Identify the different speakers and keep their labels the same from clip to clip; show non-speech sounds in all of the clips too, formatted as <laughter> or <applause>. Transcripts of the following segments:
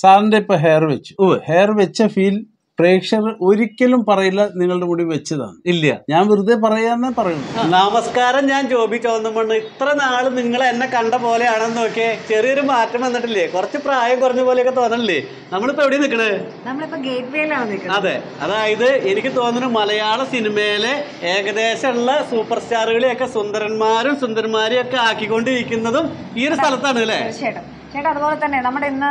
Speaker 1: സാറിൻ്റെ ഇപ്പോൾ ഹെയർ വെച്ചു ഓ ഹെയർ വെച്ച ഫീൽ പ്രേക്ഷകർ ഒരിക്കലും പറയില്ല
Speaker 2: നിങ്ങളുടെ മുടി വെച്ചതാണ് ഇല്ല ഞാൻ വെറുതെ പറയാന്നേ പറയുന്നു നമസ്കാരം ഞാൻ ജോബി ചോന്നുമണ്ണ് ഇത്ര നാള് നിങ്ങൾ എന്നെ കണ്ട പോലെയാണെന്ന് നോക്കിയേ ചെറിയൊരു മാറ്റം വന്നിട്ടില്ലേ കുറച്ച് പ്രായം കുറഞ്ഞ പോലെയൊക്കെ തോന്നണില്ലേ നമ്മളിപ്പോ എവിടെ നിൽക്കണേ അതെ അതായത് എനിക്ക് തോന്നുന്നു മലയാള സിനിമയിലെ ഏകദേശമുള്ള സൂപ്പർ സ്റ്റാറുകളെയൊക്കെ സുന്ദരന്മാരും സുന്ദരന്മാരെയൊക്കെ ആക്കിക്കൊണ്ടിരിക്കുന്നതും ഈ ഒരു സ്ഥലത്താണ് അല്ലേ ചേട്ടാ അതുപോലെ തന്നെ നമ്മുടെ ഇന്ന്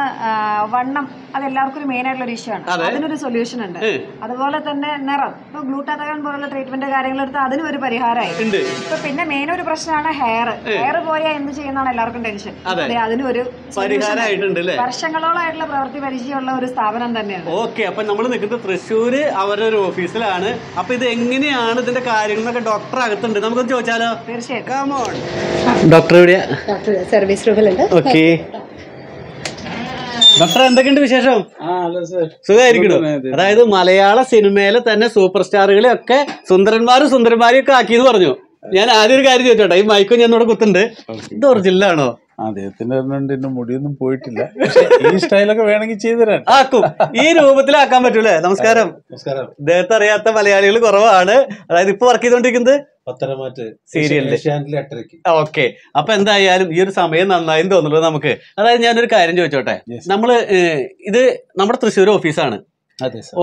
Speaker 2: വണ്ണം അത് എല്ലാവർക്കും മെയിൻ ആയിട്ടുള്ള ഒരു ഇഷ്യൂ ആണ് അതിനൊരു സൊല്യൂഷൻ ഉണ്ട് അതുപോലെ തന്നെ നിറം ഇപ്പൊ ഗ്ലൂട്ടാതകൻ പോലുള്ള ട്രീറ്റ്മെന്റ് കാര്യങ്ങളെടുത്ത് അതിനും ഒരു പരിഹാരമായി ഇപ്പൊ പിന്നെ മെയിൻ ഒരു പ്രശ്നമാണ് ഹെയർ ഹെയർ പോയാൽ എന്ത് ചെയ്യുന്നതാണ് എല്ലാവർക്കും ടെൻഷൻ അതെ അതിനും ഒരു വർഷങ്ങളോളായിട്ടുള്ള പ്രവൃത്തി പരിചയമുള്ള ഒരു സ്ഥാപനം തന്നെയാണ് ഓക്കെ അപ്പൊ നമ്മൾ നിൽക്കുന്നത് തൃശ്ശൂര് അവരുടെ ഒരു ഓഫീസിലാണ് അപ്പൊ ഇത് എങ്ങനെയാണ് ഇതിന്റെ കാര്യങ്ങളൊക്കെ ഡോക്ടർ അകത്തുണ്ട് നമുക്ക് ചോദിച്ചാലോ തീർച്ചയായിട്ടും ഡോക്ടർ സർവീസ് റൂമിലുണ്ട് ഓക്കെ ഡോക്ടർ എന്തൊക്കെയുണ്ട് വിശേഷം സുഖമായിരിക്കണോ അതായത് മലയാള സിനിമയിലെ തന്നെ സൂപ്പർ സ്റ്റാറുകളെ ഒക്കെ സുന്ദരന്മാരും സുന്ദരന്മാരും ഒക്കെ ആക്കിയെന്ന് പറഞ്ഞു ഞാൻ ആദ്യം ഒരു കാര്യം ചോദിച്ചോട്ടെ ഈ മൈക്കും ഞാൻ ഇവിടെ കുത്തുണ്ട് ഇത് ഒറിജിനൽ ആണോ അദ്ദേഹത്തിന്റെ പറഞ്ഞുകൊണ്ട് എന്റെ മുടിയൊന്നും പോയിട്ടില്ല ഈ സ്റ്റൈലൊക്കെ വേണമെങ്കിൽ ചെയ്തുതരാൻ ആക്കും ഈ രൂപത്തിലാക്കാൻ പറ്റൂലേ നമസ്കാരം നമസ്കാരം ഇദ്ദേഹത്തെ അറിയാത്ത മലയാളികൾ കുറവാണ് അതായത് ഇപ്പൊ വർക്ക് ചെയ്തോണ്ടിരിക്കുന്നത് ഓക്കെ അപ്പൊ എന്തായാലും ഈ ഒരു സമയം നന്നായി തോന്നുള്ളൂ നമുക്ക് അതായത് ഞാനൊരു കാര്യം ചോദിച്ചോട്ടെ നമ്മള് ഇത് നമ്മുടെ തൃശ്ശൂർ ഓഫീസാണ്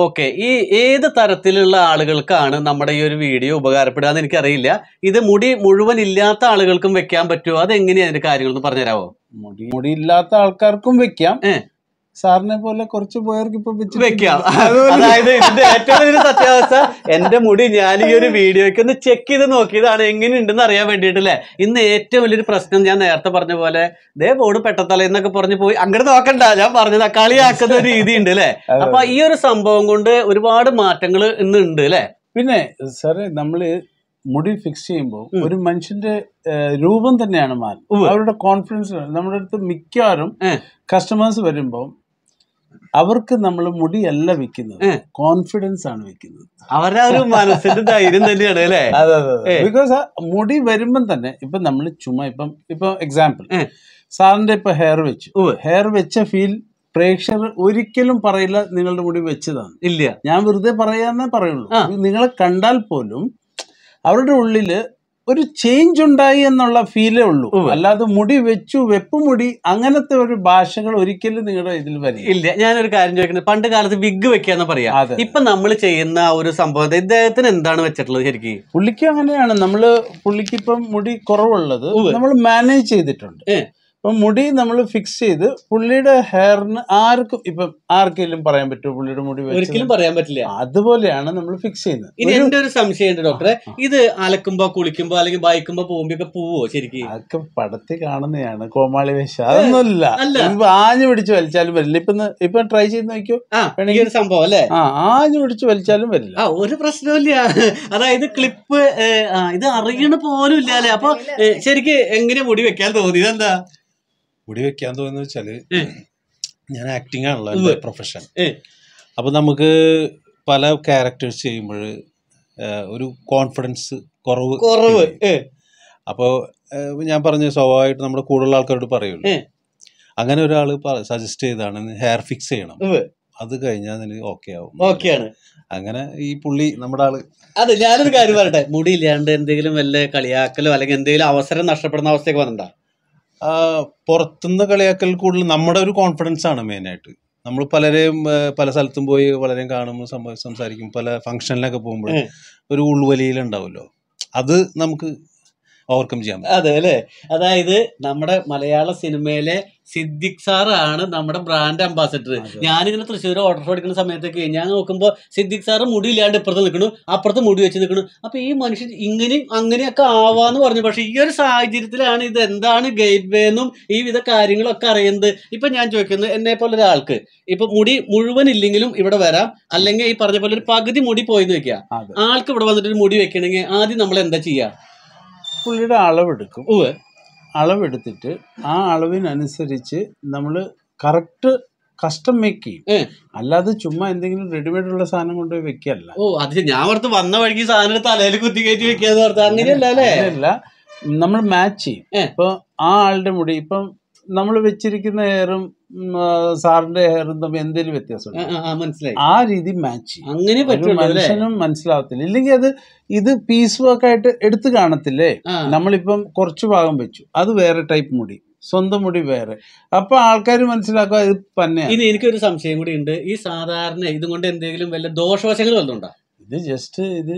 Speaker 2: ഓക്കെ ഈ ഏത് തരത്തിലുള്ള ആളുകൾക്കാണ് നമ്മുടെ ഈ ഒരു വീഡിയോ ഉപകാരപ്പെടുക എന്ന് എനിക്കറിയില്ല ഇത് മുടി മുഴുവൻ ഇല്ലാത്ത ആളുകൾക്കും വെക്കാൻ പറ്റുമോ അതെങ്ങനെയാണ് അതിന്റെ കാര്യങ്ങൾ പറഞ്ഞു പറഞ്ഞുതരാമോ മുടി മുടി ഇല്ലാത്ത ആൾക്കാർക്കും വെക്കാം
Speaker 1: സാറിനെ പോലെ കുറച്ച് പേർക്ക് ഇപ്പൊ വെക്കാം അതായത് ഇതിന്റെ ഏറ്റവും വലിയ സത്യാവസ്ഥ
Speaker 2: എന്റെ മുടി ഞാൻ ഈ ഒരു വീഡിയോയ്ക്ക് ഒന്ന് ചെക്ക് ചെയ്ത് നോക്കിയതാണ് എങ്ങനെ ഉണ്ടെന്ന് അറിയാൻ വേണ്ടിയിട്ടല്ലേ ഇന്ന് ഏറ്റവും വലിയൊരു പ്രശ്നം ഞാൻ നേരത്തെ പറഞ്ഞ പോലെ ദേ ബോർഡ് പെട്ടത്തല എന്നൊക്കെ പറഞ്ഞു പോയി അങ്ങനെ നോക്കണ്ട ഞാൻ പറഞ്ഞത് കളിയാക്കുന്ന ഒരു രീതി ഉണ്ട് അല്ലേ അപ്പൊ ഈ ഒരു സംഭവം കൊണ്ട് ഒരുപാട് മാറ്റങ്ങൾ ഇന്ന് ഉണ്ട് അല്ലേ പിന്നെ
Speaker 1: സാറേ നമ്മള് മുടി ഫിക്സ് ചെയ്യുമ്പോൾ ഒരു മനുഷ്യന്റെ രൂപം തന്നെയാണ് മാറി അവരുടെ കോൺഫിഡൻസ് നമ്മുടെ അടുത്ത് മിക്കവാറും കസ്റ്റമേഴ്സ് വരുമ്പോൾ അവർക്ക് നമ്മൾ മുടിയല്ല വിൽക്കുന്നത് കോൺഫിഡൻസ് ആണ് വിൽക്കുന്നത് അവരുടെ ഒരു മനസ്സിന്റെ ധൈര്യം തന്നെയാണ് അല്ലേ ബിക്കോസ് <laughs> മുടി വരുമ്പം തന്നെ ഇപ്പൊ നമ്മൾ ചുമ ഇപ്പം ഇപ്പൊ എക്സാമ്പിൾ സാറിന്റെ ഇപ്പൊ ഹെയർ വെച്ചു ഹെയർ വെച്ച ഫീൽ പ്രേക്ഷകർ ഒരിക്കലും പറയില്ല നിങ്ങളുടെ മുടി വെച്ചതാണ് ഇല്ല ഞാൻ വെറുതെ പറയാന്നേ പറയുള്ളൂ നിങ്ങളെ കണ്ടാൽ പോലും അവരുടെ ഉള്ളില് ഒരു ചേഞ്ച് ഉണ്ടായി എന്നുള്ള ഫീലേ ഉള്ളൂ അല്ലാതെ മുടി വെച്ചു വെപ്പുമുടി അങ്ങനത്തെ ഒരു ഭാഷകൾ ഒരിക്കലും നിങ്ങളുടെ ഇതിൽ
Speaker 2: വരും ഇല്ല ഞാനൊരു കാര്യം ചോദിക്കുന്നത് പണ്ട് കാലത്ത് വിഗ് വെക്കാന്ന് പറയാ ഇപ്പൊ നമ്മൾ ചെയ്യുന്ന ഒരു സംഭവം ഇദ്ദേഹത്തിന് എന്താണ് വെച്ചിട്ടുള്ളത് ശരിക്കും
Speaker 1: പുള്ളിക്ക് അങ്ങനെയാണ് നമ്മള് പുള്ളിക്ക് ഇപ്പം മുടി കുറവുള്ളത് നമ്മൾ മാനേജ് ചെയ്തിട്ടുണ്ട് ഇപ്പം മുടി നമ്മൾ ഫിക്സ് ചെയ്ത് പുള്ളിയുടെ ഹെയറിന്
Speaker 2: ആർക്കും ഇപ്പം ആർക്കെങ്കിലും പറയാൻ പറ്റുമോ പുള്ളിയുടെ മുടി ഒരിക്കലും പറയാൻ പറ്റില്ല അതുപോലെയാണ് നമ്മൾ ഫിക്സ് ചെയ്യുന്നത് ഇനി എന്റെ ഒരു സംശയമുണ്ട് ഡോക്ടറെ ഇത് അലക്കുമ്പോ കുളിക്കുമ്പോ അല്ലെങ്കിൽ ബൈക്കുമ്പോ പോകുമ്പോ പോവോ ശരിക്കും അതൊക്കെ പടത്തിൽ കാണുന്നതാണ് കോമാളി വേഷം അതൊന്നുമില്ല ആഞ്ഞു പിടിച്ച് വലിച്ചാലും വരില്ല ഇപ്പൊ ഇപ്പൊ ട്രൈ ചെയ്ത് നോക്കിയോ ഒരു സംഭവം അല്ലേ ആ ആഞ്ഞു പിടിച്ച് വലിച്ചാലും വരില്ല ഒരു ഇല്ല അതായത് ക്ലിപ്പ് ഇത് അറിയണ പോലും ഇല്ല അല്ലേ അപ്പൊ ശരിക്ക് എങ്ങനെ മുടി വെക്കാൻ തോന്നി ഇതെന്താ
Speaker 1: ഇവിടെ വെക്കാൻ തോന്നുന്നു വെച്ചാല് ഞാൻ ആക്ടിങ് ആണല്ലോ എന്റെ പ്രൊഫഷൻ അപ്പോൾ നമുക്ക് പല ക്യാരക്ടേഴ്സ് ചെയ്യുമ്പോൾ ഒരു കോൺഫിഡൻസ് കുറവ് കുറവ് അപ്പോൾ ഞാൻ പറഞ്ഞ സ്വാഭാവികമായിട്ട് നമ്മുടെ കൂടുതലുള്ള ആൾക്കാരോട് പറയുള്ളൂ അങ്ങനെ ഒരാൾ സജസ്റ്റ് ചെയ്താണ്
Speaker 2: ഹെയർ ഫിക്സ് ചെയ്യണം അത് കഴിഞ്ഞാൽ നിനക്ക് ഓക്കെ ആവും ആണ് അങ്ങനെ ഈ പുള്ളി നമ്മുടെ ആള് അതെ ഞാനൊരു കാര്യം പറയട്ടെ മുടി ഇല്ലാണ്ട് എന്തെങ്കിലും വല്ല കളിയാക്കലോ അല്ലെങ്കിൽ എന്തെങ്കിലും അവസരം നഷ്ടപ്പെടുന്ന അവസ്ഥയൊക്കെ വന്നിട്ടാ പുറത്തുനിന്ന് കളിയാക്കൽ കൂടുതൽ നമ്മുടെ ഒരു കോൺഫിഡൻസ് ആണ് മെയിനായിട്ട്
Speaker 1: നമ്മൾ പലരെയും പല സ്ഥലത്തും പോയി പലരെയും കാണുമ്പോൾ സംസാരിക്കും പല ഫംഗ്ഷനിലൊക്കെ പോകുമ്പോൾ ഒരു ഉൾവലിയിൽ ഉണ്ടാവുമല്ലോ അത് നമുക്ക് ഓവർകം ചെയ്യാൻ
Speaker 2: അതെ അല്ലേ അതായത് നമ്മുടെ മലയാള സിനിമയിലെ സിദ്ദിഖ് സാർ ആണ് നമ്മുടെ ബ്രാൻഡ് അംബാസഡർ ഞാനിങ്ങനെ തൃശ്ശൂർ ഓർഡർ എടുക്കുന്ന സമയത്തൊക്കെ ഞാൻ നോക്കുമ്പോൾ സിദ്ദിഖ് സാർ മുടി ഇല്ലാണ്ട് ഇപ്പുറത്ത് നിൽക്കണു അപ്പുറത്ത് മുടി വെച്ച് നിൽക്കണു അപ്പൊ ഈ മനുഷ്യൻ ഇങ്ങനെയും അങ്ങനെയൊക്കെ ആവാന്ന് പറഞ്ഞു പക്ഷെ ഈ ഒരു സാഹചര്യത്തിലാണ് ഇത് എന്താണ് ഗൈഡ് വേ എന്നും ഈ വിധ കാര്യങ്ങളൊക്കെ അറിയുന്നത് ഇപ്പൊ ഞാൻ ചോദിക്കുന്നത് എന്നെ പോലെ ഒരാൾക്ക് ഇപ്പൊ മുടി മുഴുവൻ ഇല്ലെങ്കിലും ഇവിടെ വരാം അല്ലെങ്കിൽ ഈ പറഞ്ഞ പോലെ ഒരു പകുതി മുടി പോയി വെക്കുക ആൾക്ക് ഇവിടെ വന്നിട്ട് ഒരു മുടി വെക്കണമെങ്കിൽ ആദ്യം നമ്മൾ എന്താ ചെയ്യുക പുള്ളിയുടെ അളവെടുക്കും
Speaker 1: അളവെടുത്തിട്ട് ആ അളവിനനുസരിച്ച് നമ്മൾ കറക്റ്റ് കസ്റ്റം മേക്ക് ചെയ്യും അല്ലാതെ ചുമ്മാ എന്തെങ്കിലും റെഡിമെയ്ഡ് ഉള്ള സാധനം കൊണ്ട് വെക്കല്ല ഓ അത് ഞാൻ ഓർത്ത്
Speaker 2: വന്ന വഴിക്ക് സാധനം തലയിൽ കുത്തി
Speaker 1: കയറ്റി വെക്കാന്ന് ഓർത്ത് അങ്ങനെയല്ല നമ്മൾ മാച്ച് ചെയ്യും ഇപ്പൊ ആ ആളുടെ മുടി ഇപ്പം നമ്മൾ വെച്ചിരിക്കുന്ന ഏറും സാറിന്റെ ഹെയർന്തും എന്തേലും വ്യത്യാസം മനസ്സിലായി ആ രീതി മാച്ച് അങ്ങനെ മനുഷ്യനും മനസ്സിലാവത്തില്ല ഇല്ലെങ്കിൽ അത് ഇത് പീസ് വർക്ക് ആയിട്ട് എടുത്തു കാണത്തില്ലേ നമ്മളിപ്പം കുറച്ച് ഭാഗം വെച്ചു അത് വേറെ ടൈപ്പ് മുടി സ്വന്തം മുടി വേറെ അപ്പൊ ആൾക്കാർ മനസ്സിലാക്കുക ഇത് പന്നെ
Speaker 2: ഇനി എനിക്കൊരു സംശയം കൂടി ഉണ്ട് ഈ സാധാരണ ഇതും കൊണ്ട് എന്തെങ്കിലും വല്ല ദോഷവശങ്ങൾ വല്ലതുണ്ടോ ഇത് ജസ്റ്റ്
Speaker 1: ഇത്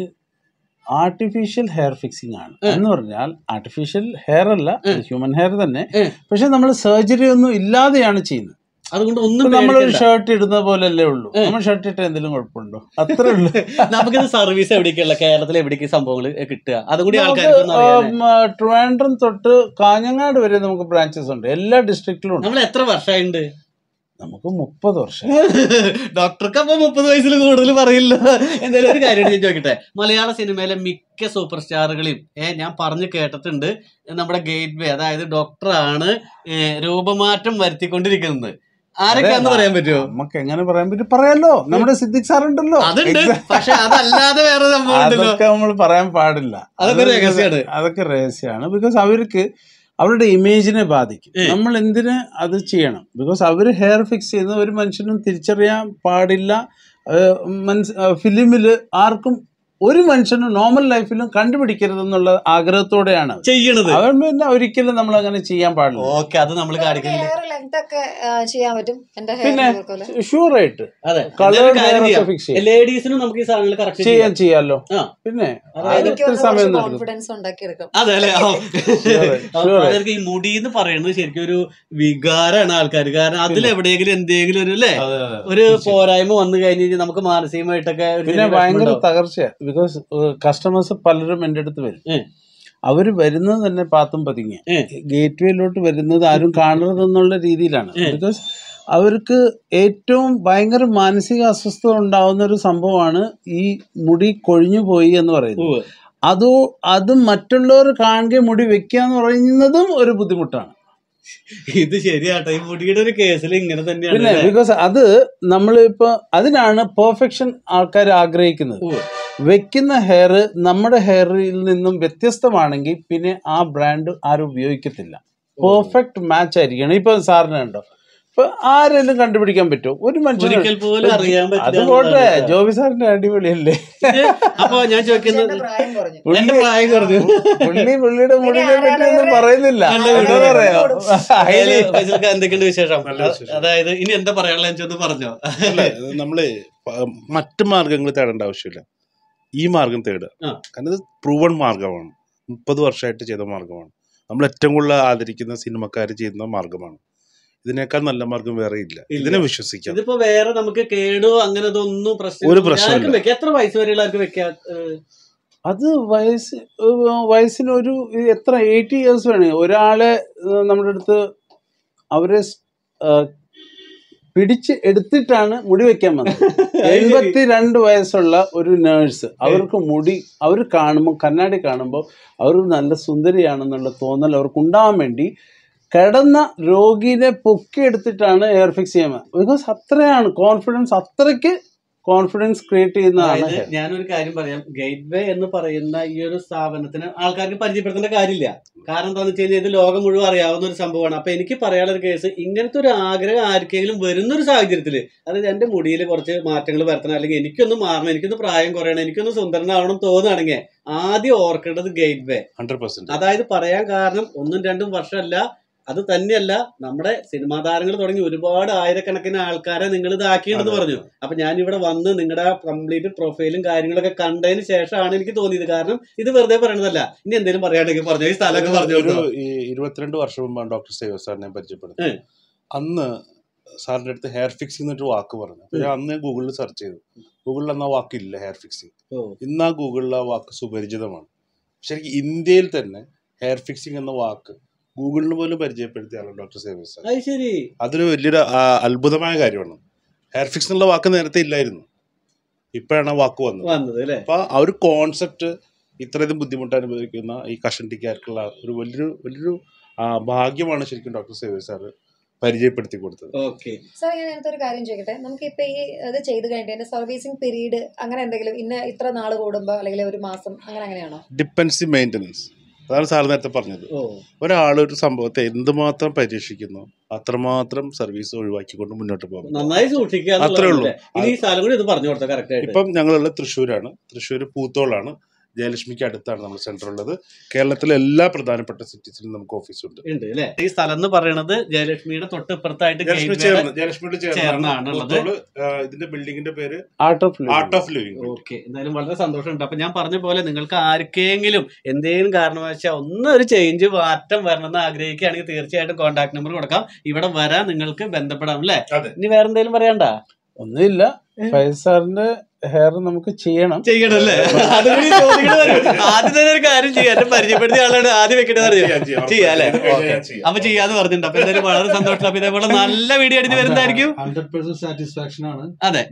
Speaker 1: ആർട്ടിഫിഷ്യൽ ഹെയർ ഫിക്സിംഗ് ആണ് എന്ന് പറഞ്ഞാൽ ആർട്ടിഫിഷ്യൽ ഹെയർ അല്ല ഹ്യൂമൻ ഹെയർ തന്നെ പക്ഷെ നമ്മൾ സർജറി ഒന്നും ഇല്ലാതെയാണ് ചെയ്യുന്നത് അതുകൊണ്ട് ഒന്നും നമ്മളൊരു
Speaker 2: ഷർട്ട് ഇടുന്ന അല്ലേ ഉള്ളൂ നമ്മൾ ഷർട്ട് ഇട്ട എന്തെങ്കിലും കുഴപ്പമുണ്ടോ അത്രേ ഉള്ളൂ <laughs> നമുക്ക് സർവീസ് എവിടേക്കുള്ള കേരളത്തിൽ എവിടേക്ക് സംഭവങ്ങൾ കിട്ടുക അതുകൂടി
Speaker 1: ട്രിവാൻഡ്രം തൊട്ട് കാഞ്ഞങ്ങാട് വരെ നമുക്ക് ബ്രാഞ്ചസ് ഉണ്ട് എല്ലാ ഡിസ്ട്രിക്റ്റിലും ഉണ്ട് നമ്മൾ എത്ര വർഷമായിട്ട് നമുക്ക്
Speaker 2: മുപ്പത് വർഷം <laughs> ഡോക്ടർക്ക് അപ്പൊ മുപ്പത് വയസ്സിൽ കൂടുതൽ പറയില്ല എന്തായാലും ഒരു കാര്യം ഞാൻ ചോദിക്കട്ടെ മലയാള സിനിമയിലെ മിക്ക സൂപ്പർ സ്റ്റാറുകളെയും ഏഹ് ഞാൻ പറഞ്ഞു കേട്ടിട്ടുണ്ട് നമ്മുടെ ഗേറ്റ് വേ അതായത് ഡോക്ടറാണ് രൂപമാറ്റം വരുത്തിക്കൊണ്ടിരിക്കുന്നത് ആരൊക്കെയാന്ന് പറയാൻ
Speaker 1: പറ്റുമോ നമുക്ക് എങ്ങനെ പറയാൻ പറ്റും പറയാലോ നമ്മുടെ സിദ്ദിഖ് സാർ ഉണ്ടല്ലോ പക്ഷെ അതല്ലാതെ
Speaker 2: വേറെ അതൊക്കെ
Speaker 1: നമ്മൾ പറയാൻ പാടില്ല അതൊക്കെ രഹസ്യമാണ് അതൊക്കെ രഹസ്യമാണ് ബിക്കോസ് അവർക്ക് അവരുടെ ഇമേജിനെ ബാധിക്കും നമ്മൾ എന്തിന് അത് ചെയ്യണം ബിക്കോസ് അവർ ഹെയർ ഫിക്സ് ചെയ്യുന്ന ഒരു മനുഷ്യനും തിരിച്ചറിയാൻ പാടില്ല മനസ് ഫിലിമിൽ ആർക്കും ഒരു മനുഷ്യനും നോർമൽ ലൈഫിലും കണ്ടുപിടിക്കരുത് എന്നുള്ള ആഗ്രഹത്തോടെയാണ് ചെയ്യണത് അവൻ പിന്നെ ഒരിക്കലും നമ്മൾ അങ്ങനെ ചെയ്യാൻ പാടില്ല ഓക്കെ അത് നമ്മൾ കാണിക്കുന്നില്ല
Speaker 2: ലെങ്ത് ചെയ്യാൻ പറ്റും എന്റെ ഹെയർ ഷുവർ ആയിട്ട് അതെ ലേഡീസിനും നമുക്ക് ഈ സാധനങ്ങൾ കറക്റ്റ് ചെയ്യാൻ ചെയ്യാലോ പിന്നെ കോൺഫിഡൻസ് ഉണ്ടാക്കിയെടുക്കാം അതെ അല്ലെ <laughs> അവർക്ക് ഈ മുടി എന്ന് പറയുന്നത് ശരിക്കും ഒരു വികാരമാണ് ആൾക്കാർ കാരണം അതിൽ എവിടെയെങ്കിലും എന്തെങ്കിലും ഒരു അല്ലേ ഒരു പോരായ്മ വന്നു കഴിഞ്ഞ് കഴിഞ്ഞാൽ നമുക്ക് മാനസികമായിട്ടൊക്കെ പിന്നെ ഭയങ്കര തകർച്ചയാണ്
Speaker 1: ബിക്കോസ് കസ്റ്റമേഴ്സ് പലരും എന്റെ അടുത്ത് വരും അവർ വരുന്നത് തന്നെ പാത്തും പതിങ്ങി ഗേറ്റ് വേയിലോട്ട് വരുന്നത് ആരും കാണരുതെന്നുള്ള രീതിയിലാണ് ബിക്കോസ് അവർക്ക് ഏറ്റവും ഭയങ്കര മാനസിക അസ്വസ്ഥത ഉണ്ടാവുന്ന ഒരു സംഭവമാണ് ഈ മുടി കൊഴിഞ്ഞു പോയി എന്ന് പറയുന്നത് അതോ അത് മറ്റുള്ളവർ കാണുക മുടി വെക്കുക എന്ന് പറയുന്നതും ഒരു ബുദ്ധിമുട്ടാണ്
Speaker 2: ഇത് ശരിയാട്ടോ ഈ മുടിയുടെ ഒരു കേസിൽ ഇങ്ങനെ തന്നെയാണ്
Speaker 1: ബിക്കോസ് അത് നമ്മളിപ്പോ അതിനാണ് പെർഫെക്ഷൻ ആൾക്കാർ ആഗ്രഹിക്കുന്നത് വെക്കുന്ന ഹെയർ നമ്മുടെ ഹെയറിൽ നിന്നും വ്യത്യസ്തമാണെങ്കിൽ പിന്നെ ആ ബ്രാൻഡ് ആരും ഉപയോഗിക്കത്തില്ല പെർഫെക്റ്റ് മാച്ച് ആയിരിക്കണം ഇപ്പൊ സാറിന് ഉണ്ടോ ഇപ്പൊ ആരെങ്കിലും കണ്ടുപിടിക്കാൻ പറ്റുമോ ഒരു മനുഷ്യൻ പോട്ടെ ജോബി സാറിന്റെ അടിപൊളിയല്ലേ
Speaker 2: ഞാൻ ചോദിക്കുന്നത്
Speaker 1: പുള്ളി പുള്ളിയുടെ മുടിനെ പറ്റി ഒന്നും പറയുന്നില്ല
Speaker 2: പറയാം എന്തൊക്കെയുണ്ട് വിശേഷം അതായത് ഇനി എന്താ പറയാനുള്ള പറഞ്ഞോ
Speaker 3: നമ്മള് മറ്റു മാർഗങ്ങൾ തേടേണ്ട ആവശ്യമില്ല ഈ മാർഗം തേടുക കാരണം പ്രൂവൺ മാർഗമാണ് മുപ്പത് വർഷമായിട്ട് ചെയ്ത മാർഗമാണ് നമ്മൾ ഏറ്റവും കൂടുതൽ ആദരിക്കുന്ന സിനിമക്കാർ ചെയ്യുന്ന മാർഗമാണ് ഇതിനേക്കാൾ നല്ല മാർഗം വേറെ ഇല്ല ഇതിനെ
Speaker 2: വിശ്വസിക്കാം ഇതിപ്പോ വേറെ നമുക്ക് കേടോ അങ്ങനെ ഒരു പ്രശ്നം എത്ര വയസ്സ് വരെയുള്ള വെക്കാം
Speaker 1: അത് വയസ്സ് ഒരു എത്ര എയ്റ്റി ഇയേഴ്സ് വേണേ ഒരാളെ നമ്മുടെ അടുത്ത് അവരെ പിടിച്ച് എടുത്തിട്ടാണ് മുടി വെക്കാൻ വന്നത് <laughs> എഴുപത്തിരണ്ട് വയസ്സുള്ള ഒരു നേഴ്സ് അവർക്ക് മുടി അവർ കാണുമ്പോൾ കണ്ണാടി കാണുമ്പോൾ അവർ നല്ല സുന്ദരിയാണെന്നുള്ള തോന്നൽ അവർക്ക് ഉണ്ടാവാൻ വേണ്ടി കിടന്ന രോഗിനെ പൊക്കിയെടുത്തിട്ടാണ് എയർ ഫിക്സ് ചെയ്യുന്നത് ബിക്കോസ് അത്രയാണ് കോൺഫിഡൻസ് അത്രയ്ക്ക് കോൺഫിഡൻസ് ക്രിയേറ്റ് ചെയ്യുന്നതാണ്
Speaker 2: ഞാനൊരു കാര്യം പറയാം ഗേറ്റ് വേ എന്ന് പറയുന്ന ഈ ഒരു സ്ഥാപനത്തിന് ആൾക്കാർക്ക് പരിചയപ്പെടുത്തേണ്ട കാര്യമില്ല കാരണം എന്താണെന്ന് വെച്ച് കഴിഞ്ഞാൽ ഇത് ലോകം മുഴുവൻ അറിയാവുന്ന ഒരു സംഭവമാണ് അപ്പൊ എനിക്ക് പറയാനുള്ള കേസ് ഇങ്ങനത്തെ ഒരു ആഗ്രഹം ആർക്കെങ്കിലും വരുന്ന ഒരു സാഹചര്യത്തിൽ അതായത് എന്റെ മുടിയിൽ കുറച്ച് മാറ്റങ്ങൾ വരുത്തണം അല്ലെങ്കിൽ എനിക്കൊന്ന് മാറണം എനിക്കൊന്ന് പ്രായം കുറയണം എനിക്കൊന്ന് സുന്ദരനാവണം തോന്നുകയാണെങ്കിൽ ആദ്യം ഓർക്കേണ്ടത് ഗേറ്റ് വേ ഹൺഡ്രഡ് അതായത് പറയാൻ കാരണം ഒന്നും രണ്ടും വർഷമല്ല അത് തന്നെയല്ല നമ്മുടെ സിനിമാ താരങ്ങൾ തുടങ്ങി ഒരുപാട് ആയിരക്കണക്കിന് ആൾക്കാരെ നിങ്ങൾ ഇതാക്കിയെന്ന് പറഞ്ഞു അപ്പൊ ഞാൻ ഇവിടെ വന്ന് നിങ്ങളുടെ കംപ്ലീറ്റ് പ്രൊഫൈലും കാര്യങ്ങളൊക്കെ കണ്ടതിന് ശേഷമാണ് എനിക്ക് തോന്നിയത് കാരണം ഇത് വെറുതെ പറയണതല്ല ഇനി എന്തെങ്കിലും പറയാണെങ്കിൽ പറഞ്ഞു ഈ സ്ഥലമൊക്കെ പറഞ്ഞു
Speaker 3: ഇരുപത്തിരണ്ട് വർഷം മുമ്പാണ് ഡോക്ടർ സേവ സാറിനെ പരിചയപ്പെടുന്നത് അന്ന് സാറിന്റെ അടുത്ത് ഹെയർ ഫിക്സിംഗ് എന്നൊരു വാക്ക് പറഞ്ഞു ഞാൻ അന്ന് ഗൂഗിളിൽ സെർച്ച് ചെയ്തു ഗൂഗിളിൽ അന്ന് ആ വാക്കില്ല ഹെയർ ഫിക്സിംഗ് ഇന്നാ ഗൂഗിളിൽ ആ വാക്ക് സുപരിചിതമാണ് ശരിക്കും ഇന്ത്യയിൽ തന്നെ ഹെയർ ഫിക്സിംഗ് എന്ന വാക്ക് ഗൂഗിളിന് പോലും പരിചയപ്പെടുത്തിയാണ് ഡോക്ടർ സേവ്യർ ശരി അതൊരു വലിയൊരു അത്ഭുതമായ കാര്യമാണ് ഹെയർ ഫിക്സ് എന്നുള്ള വാക്ക് നേരത്തെ ഇല്ലായിരുന്നു ഇപ്പോഴാണ് ആ വാക്ക് വന്നത് അപ്പൊ ആ ഒരു കോൺസെപ്റ്റ് ഇത്രയധികം ബുദ്ധിമുട്ട് അനുഭവിക്കുന്ന ഈ കഷണ്ടിക്കാർക്കുള്ള ഒരു വലിയൊരു വലിയൊരു ഭാഗ്യമാണ് ശരിക്കും ഡോക്ടർ സേവ്യർ സാറ് പരിചയപ്പെടുത്തി കൊടുത്തത്
Speaker 2: സാർ ഞാൻ നേരത്തെ ഒരു കാര്യം ചോദിക്കട്ടെ നമുക്ക് ഇപ്പൊ ഈ അത് ചെയ്ത് കഴിഞ്ഞിട്ട് സർവീസിംഗ് പീരീഡ് അങ്ങനെ എന്തെങ്കിലും ഇന്ന ഇത്ര നാൾ കൂടുമ്പോ അല്ലെങ്കിൽ ഒരു മാസം അങ്ങനെ അങ്ങനെയാണോ
Speaker 3: ഡിപ്പെൻസി മെയിൻ്റനൻസ് അതാണ് സാർ നേരത്തെ പറഞ്ഞത് ഒരാൾ ഒരു സംഭവത്തെ എന്തുമാത്രം പരീക്ഷിക്കുന്നു അത്രമാത്രം സർവീസ് ഒഴിവാക്കിക്കൊണ്ട് മുന്നോട്ട് പോകും നന്നായി അത്രേ ഉള്ളൂ ഇപ്പം ഞങ്ങളുള്ള തൃശ്ശൂരാണ് തൃശ്ശൂർ പൂത്തോളാണ് ജയലക്ഷ്മിക്ക് അടുത്താണ് നമ്മുടെ സെന്റർ ഉള്ളത് കേരളത്തിലെ എല്ലാ പ്രധാനപ്പെട്ട സിറ്റീസിലും നമുക്ക്
Speaker 2: ഓഫീസ് ഉണ്ട് ഈ സ്ഥലം എന്ന് പറയുന്നത് ജയലക്ഷ്മിയുടെ തൊട്ടിപ്പുറത്തായിട്ട്
Speaker 3: ഇതിന്റെ ബിൽഡിംഗിന്റെ പേര്
Speaker 2: art of art of living okay എന്തായാലും വളരെ സന്തോഷമുണ്ട് അപ്പൊ ഞാൻ പറഞ്ഞ പോലെ നിങ്ങൾക്ക് ആർക്കെങ്കിലും എന്തെങ്കിലും കാരണവശാൽ ഒന്നൊരു ചേഞ്ച് മാറ്റം എന്ന് ആഗ്രഹിക്കുകയാണെങ്കിൽ തീർച്ചയായിട്ടും കോൺടാക്ട് നമ്പർ കൊടുക്കാം ഇവിടെ വരാൻ നിങ്ങൾക്ക് ബന്ധപ്പെടാം അല്ലേ ഇനി വേറെന്തെങ്കിലും പറയണ്ട
Speaker 1: ഒന്നുമില്ല ഫൈസൽ ഹെയർ നമുക്ക് ചെയ്യണം ചെയ്യണല്ലേ <laughs> അതുകൂടി
Speaker 2: ആദ്യം തന്നെ ഒരു കാര്യം ചെയ്യാം എന്നെ പരിചയപ്പെടുത്തിയ ആളാണ് ആദ്യം വെക്കേണ്ടത് ചെയ്യാം അല്ലേ അപ്പൊ ചെയ്യാന്ന് പറഞ്ഞിട്ടുണ്ട് അപ്പൊ എന്തായാലും വളരെ സന്തോഷം അപ്പൊ ഇതേപോലെ നല്ല വീഡിയോ അടിച്ച് വരുന്നതായിരിക്കും സാറ്റിസ്ഫാക്ഷൻ ആണ് അതെ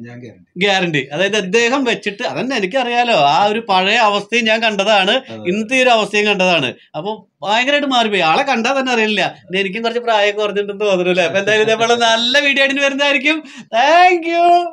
Speaker 2: ഗ്യാരണ്ടി അതായത് അദ്ദേഹം വെച്ചിട്ട് അതന്നെ എനിക്കറിയാലോ ആ ഒരു പഴയ അവസ്ഥയും ഞാൻ കണ്ടതാണ് ഇന്നത്തെ ഒരു അവസ്ഥയും കണ്ടതാണ് അപ്പൊ ഭയങ്കരമായിട്ട് മാറിപ്പോയി ആളെ കണ്ടാൽ തന്നെ അറിയില്ല എനിക്കും കുറച്ച് പ്രായം കുറഞ്ഞിട്ടുണ്ടെന്ന് തോന്നുന്നു അല്ലേ അപ്പൊ എന്തായാലും ഇതേപോലെ നല്ല വീഡിയോ അടിച്ച് വരുന്നതായിരിക്കും താങ്ക്